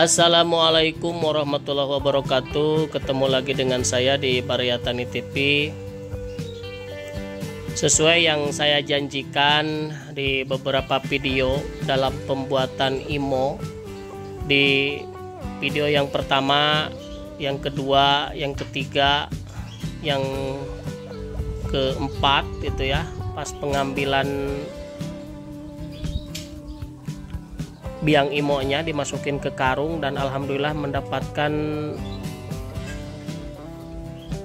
Assalamualaikum warahmatullahi wabarakatuh. Ketemu lagi dengan saya di Pariyatani TV. Sesuai yang saya janjikan di beberapa video dalam pembuatan IMO di video yang pertama, yang kedua, yang ketiga, yang keempat itu ya, pas pengambilan biang imonya dimasukin ke karung dan alhamdulillah mendapatkan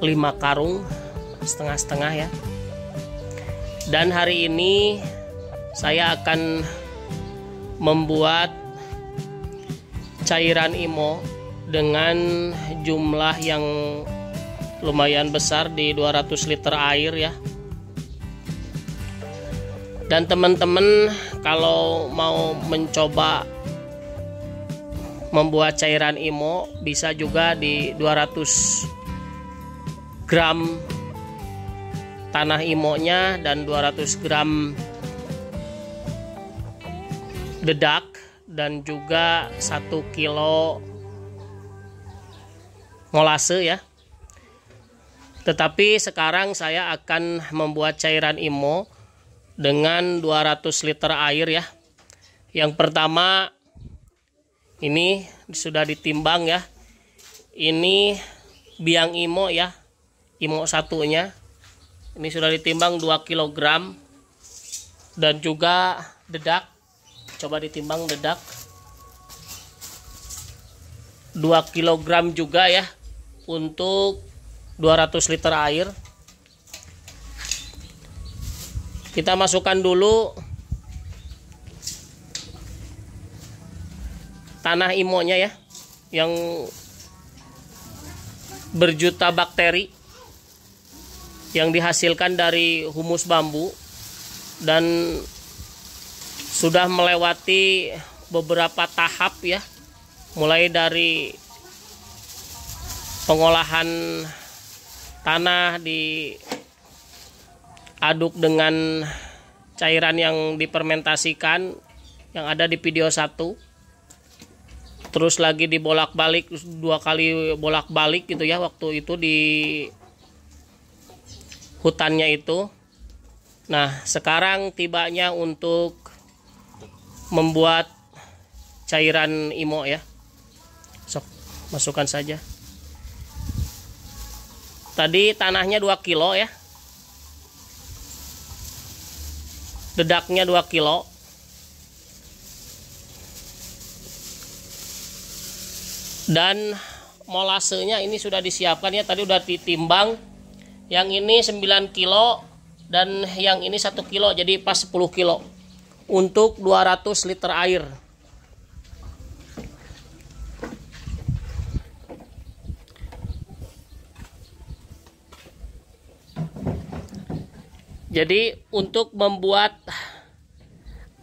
5 karung setengah-setengah ya dan hari ini saya akan membuat cairan imo dengan jumlah yang lumayan besar di 200 liter air ya dan teman-teman kalau mau mencoba membuat cairan IMO bisa juga di 200 gram tanah imonya dan 200 gram dedak dan juga 1 kilo molase ya tetapi sekarang saya akan membuat cairan IMO dengan 200 liter air ya yang pertama ini sudah ditimbang ya ini biang imo ya imo satunya ini sudah ditimbang 2 kg dan juga dedak coba ditimbang dedak 2 kg juga ya untuk 200 liter air kita masukkan dulu tanah imonya ya yang berjuta bakteri yang dihasilkan dari humus bambu dan sudah melewati beberapa tahap ya mulai dari pengolahan tanah di aduk dengan cairan yang dipermentasikan yang ada di video satu terus lagi dibolak-balik dua kali bolak-balik gitu ya waktu itu di hutannya itu nah sekarang tibanya untuk membuat cairan imo ya sok masukkan saja tadi tanahnya 2 kilo ya dedaknya 2 kilo dan molasenya ini sudah disiapkan ya tadi udah ditimbang yang ini 9 kilo dan yang ini 1 kilo jadi pas 10 kilo untuk 200 liter air Jadi untuk membuat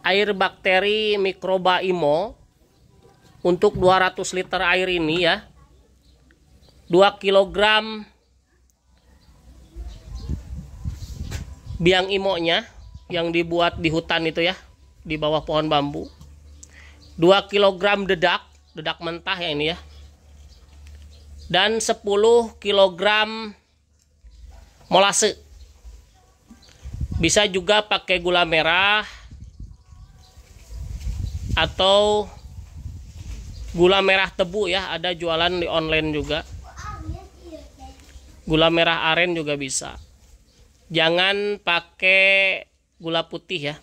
air bakteri mikroba IMO untuk 200 liter air ini ya 2 kg biang imonya yang dibuat di hutan itu ya di bawah pohon bambu 2 kg dedak dedak mentah ya ini ya dan 10 kg molase bisa juga pakai gula merah atau gula merah tebu ya ada jualan di online juga gula merah aren juga bisa jangan pakai gula putih ya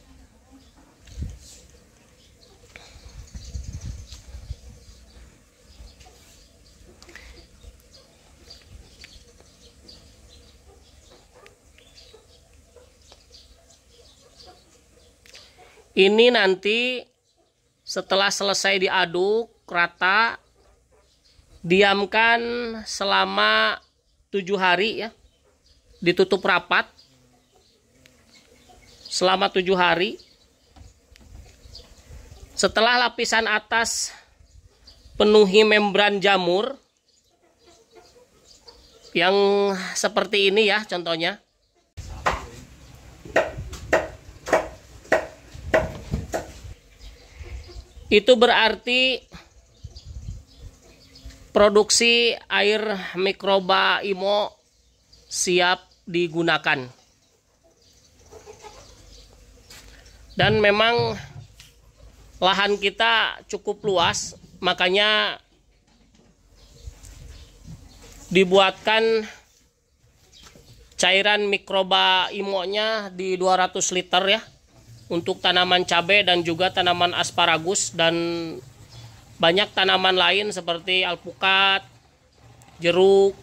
ini nanti setelah selesai diaduk rata diamkan selama tujuh hari ya ditutup rapat selama tujuh hari setelah lapisan atas penuhi membran jamur yang seperti ini ya contohnya Itu berarti produksi air mikroba IMO siap digunakan. Dan memang lahan kita cukup luas, makanya dibuatkan cairan mikroba IMO-nya di 200 liter ya untuk tanaman cabai dan juga tanaman asparagus dan banyak tanaman lain seperti alpukat, jeruk,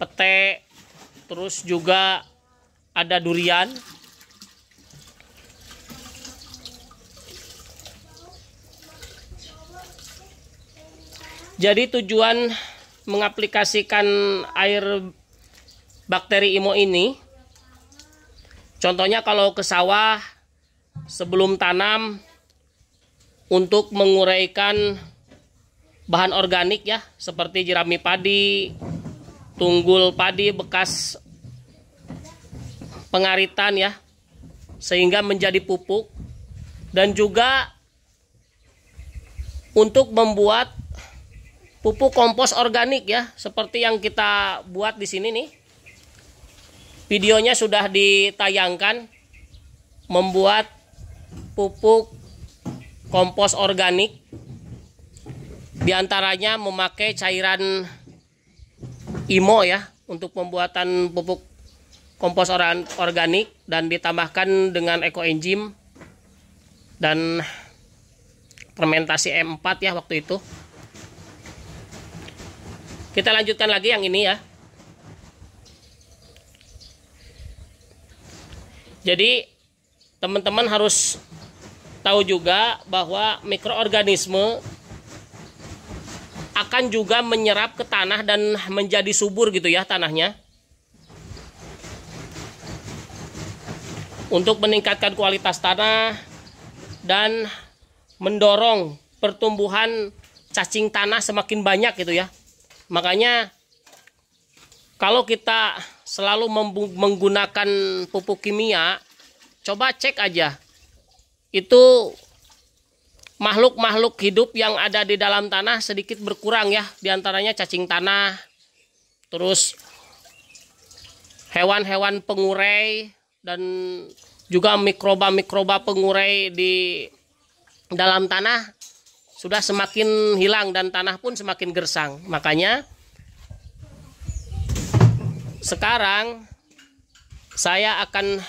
pete, terus juga ada durian. Jadi tujuan mengaplikasikan air bakteri IMO ini contohnya kalau ke sawah sebelum tanam untuk menguraikan bahan organik ya seperti jerami padi, tunggul padi bekas pengaritan ya sehingga menjadi pupuk dan juga untuk membuat pupuk kompos organik ya seperti yang kita buat di sini nih videonya sudah ditayangkan membuat pupuk kompos organik diantaranya memakai cairan IMO ya untuk pembuatan pupuk kompos organik dan ditambahkan dengan ekoenzim dan fermentasi M4 ya waktu itu kita lanjutkan lagi yang ini ya jadi teman-teman harus tahu juga bahwa mikroorganisme akan juga menyerap ke tanah dan menjadi subur gitu ya tanahnya. Untuk meningkatkan kualitas tanah dan mendorong pertumbuhan cacing tanah semakin banyak gitu ya. Makanya kalau kita selalu menggunakan pupuk kimia, coba cek aja itu makhluk-makhluk hidup yang ada di dalam tanah sedikit berkurang ya diantaranya cacing tanah terus hewan-hewan pengurai dan juga mikroba-mikroba pengurai di dalam tanah sudah semakin hilang dan tanah pun semakin gersang makanya sekarang saya akan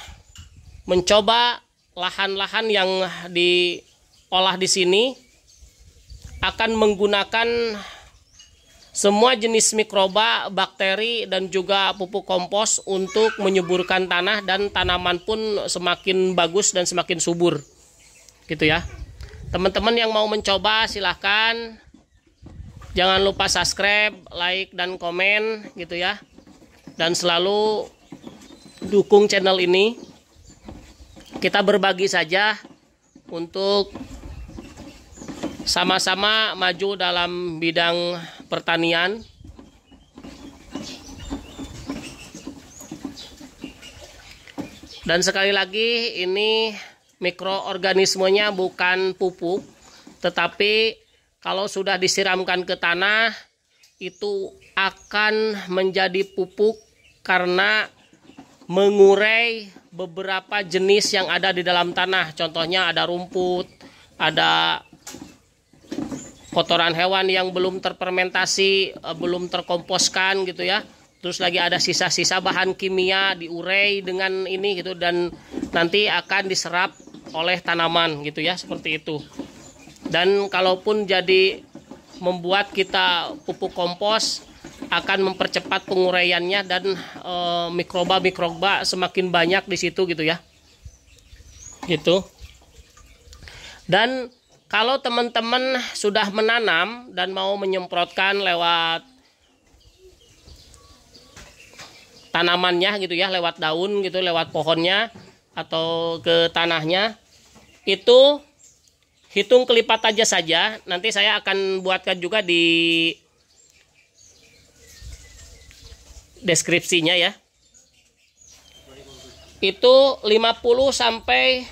mencoba lahan-lahan yang diolah di sini akan menggunakan semua jenis mikroba, bakteri dan juga pupuk kompos untuk menyuburkan tanah dan tanaman pun semakin bagus dan semakin subur. Gitu ya. Teman-teman yang mau mencoba silahkan Jangan lupa subscribe, like dan komen gitu ya. Dan selalu dukung channel ini kita berbagi saja untuk sama-sama maju dalam bidang pertanian dan sekali lagi ini mikroorganismenya bukan pupuk tetapi kalau sudah disiramkan ke tanah itu akan menjadi pupuk karena mengurai beberapa jenis yang ada di dalam tanah. Contohnya ada rumput, ada kotoran hewan yang belum terfermentasi, eh, belum terkomposkan gitu ya. Terus lagi ada sisa-sisa bahan kimia diurai dengan ini gitu dan nanti akan diserap oleh tanaman gitu ya, seperti itu. Dan kalaupun jadi membuat kita pupuk kompos akan mempercepat penguraiannya dan mikroba-mikroba eh, semakin banyak di situ gitu ya gitu dan kalau teman-teman sudah menanam dan mau menyemprotkan lewat tanamannya gitu ya lewat daun gitu lewat pohonnya atau ke tanahnya itu hitung kelipat aja saja nanti saya akan buatkan juga di deskripsinya ya itu 50 sampai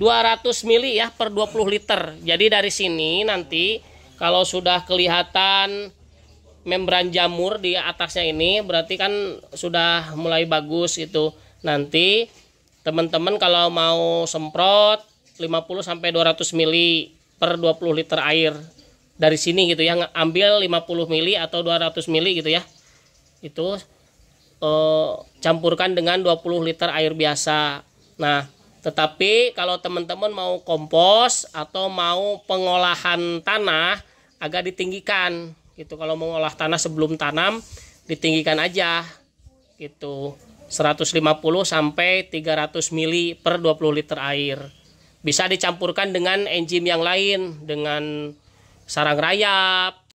200 mili ya per 20 liter jadi dari sini nanti kalau sudah kelihatan membran jamur di atasnya ini berarti kan sudah mulai bagus itu. nanti teman-teman kalau mau semprot 50 sampai 200 mili per 20 liter air dari sini gitu ya ambil 50 mili atau 200 mili gitu ya itu eh, campurkan dengan 20 liter air biasa nah tetapi kalau teman-teman mau kompos atau mau pengolahan tanah agak ditinggikan gitu kalau mengolah tanah sebelum tanam ditinggikan aja gitu 150 sampai 300 mili per 20 liter air bisa dicampurkan dengan enzim yang lain dengan sarang rayap